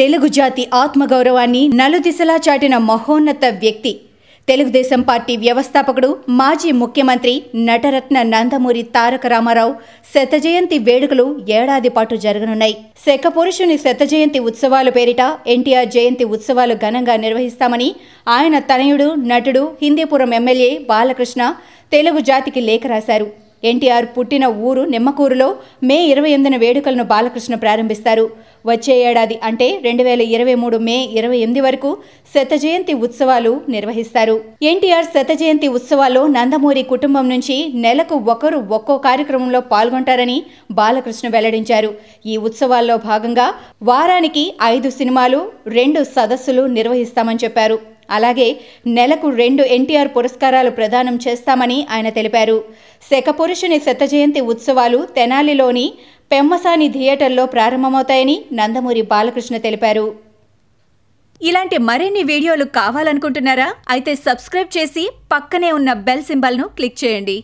తెలుగు జాతి ఆత్మగౌరవాన్ని నలుదిశలా చాటిన మహోన్నత వ్యక్తి తెలుగుదేశం పార్టీ వ్యవస్థాపకుడు మాజీ ముఖ్యమంత్రి నటరత్న నందమూరి తారక రామారావు శతజయంతి వేడుకలు ఏడాది పాటు జరగనున్నాయి శకపురుషుని శతజయంతి ఉత్సవాల పేరిట ఎన్టీఆర్ జయంతి ఉత్సవాలు ఘనంగా నిర్వహిస్తామని ఆయన తనయుడు నటుడు హిందీపురం ఎమ్మెల్యే బాలకృష్ణ తెలుగు జాతికి లేఖ రాశారు ఎన్టీఆర్ పుట్టిన ఊరు నిమ్మకూరులో మే ఇరవై ఎనిమిదిన వేడుకలను బాలకృష్ణ ప్రారంభిస్తారు వచ్చే ఏడాది అంటే రెండు వేల ఇరవై మూడు మే ఇరవై ఎనిమిది వరకు శత జయంతి ఉత్సవాలు నిర్వహిస్తారు ఎన్టీఆర్ శత జయంతి ఉత్సవాల్లో నందమూరి కుటుంబం నుంచి నెలకు ఒకరు ఒక్కో కార్యక్రమంలో పాల్గొంటారని బాలకృష్ణ వెల్లడించారు ఈ ఉత్సవాల్లో భాగంగా వారానికి ఐదు సినిమాలు రెండు సదస్సులు నిర్వహిస్తామని చెప్పారు అలాగే నెలకు రెండు ఎన్టీఆర్ పురస్కారాలు ప్రదానం చేస్తామని ఆయన తెలిపారు శకపురుషుని శతజయంతి ఉత్సవాలు తెనాలిలోని పెమ్మసాని థియేటర్లో ప్రారంభమవుతాయని నందమూరి బాలకృష్ణ తెలిపారు ఇలాంటి మరిన్ని వీడియోలు కావాలనుకుంటున్నారా అయితే సబ్స్క్రైబ్ చేసి పక్కనే ఉన్న బెల్ సింబల్ను క్లిక్ చేయండి